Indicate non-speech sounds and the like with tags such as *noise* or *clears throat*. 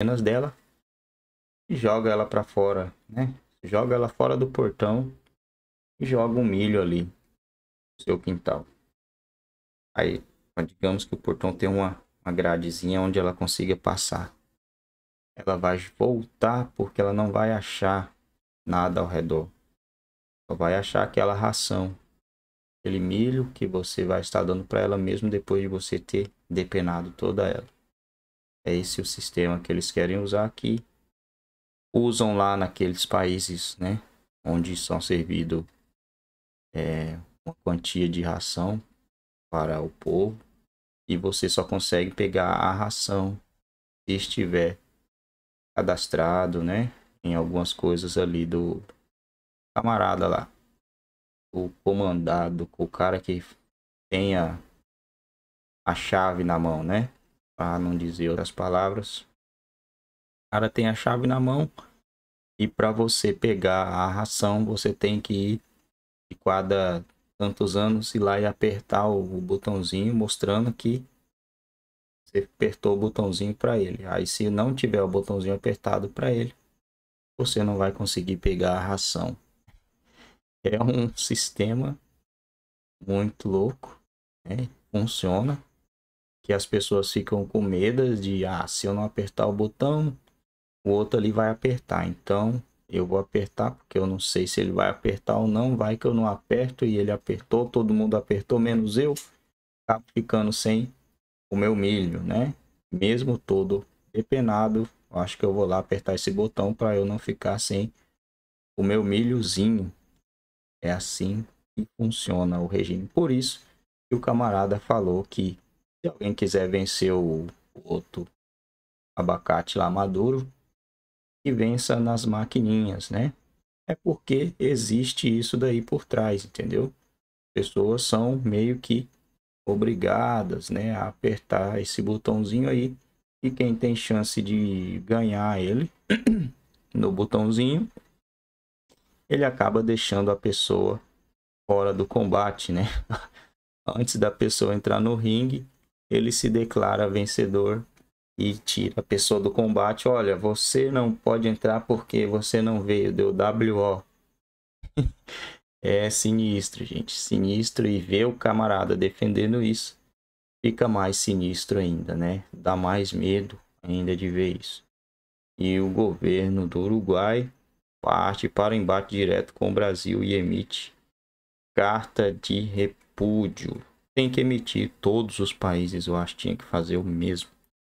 penas dela e joga ela para fora, né? Joga ela fora do portão e joga um milho ali no seu quintal. Aí, digamos que o portão tem uma, uma gradezinha onde ela consiga passar. Ela vai voltar porque ela não vai achar nada ao redor. Só vai achar aquela ração, aquele milho que você vai estar dando para ela mesmo depois de você ter depenado toda ela. É esse o sistema que eles querem usar aqui. Usam lá naqueles países, né? Onde são servido é, uma quantia de ração para o povo. E você só consegue pegar a ração se estiver cadastrado, né? Em algumas coisas ali do camarada lá. O comandado, o cara que tenha a chave na mão, né? para não dizer outras palavras. O cara tem a chave na mão e para você pegar a ração, você tem que ir de cada tantos anos ir lá e apertar o botãozinho mostrando que você apertou o botãozinho para ele. Aí se não tiver o botãozinho apertado para ele, você não vai conseguir pegar a ração. É um sistema muito louco, né? funciona que as pessoas ficam com medo de, ah, se eu não apertar o botão, o outro ali vai apertar. Então, eu vou apertar porque eu não sei se ele vai apertar ou não. Vai que eu não aperto e ele apertou, todo mundo apertou, menos eu. Acabo ficando sem o meu milho, né? Mesmo todo depenado, acho que eu vou lá apertar esse botão para eu não ficar sem o meu milhozinho. É assim que funciona o regime. Por isso que o camarada falou que se alguém quiser vencer o, o outro abacate lá maduro, que vença nas maquininhas, né? É porque existe isso daí por trás, entendeu? Pessoas são meio que obrigadas, né, a apertar esse botãozinho aí e quem tem chance de ganhar ele *clears throat* no botãozinho, ele acaba deixando a pessoa fora do combate, né? *laughs* Antes da pessoa entrar no ringue, ele se declara vencedor e tira a pessoa do combate. Olha, você não pode entrar porque você não veio, deu WO. *laughs* é sinistro, gente. Sinistro e ver o camarada defendendo isso fica mais sinistro ainda, né? Dá mais medo ainda de ver isso. E o governo do Uruguai parte para o embate direto com o Brasil e emite carta de repúdio tem que emitir. Todos os países, eu acho, tinha que fazer o mesmo.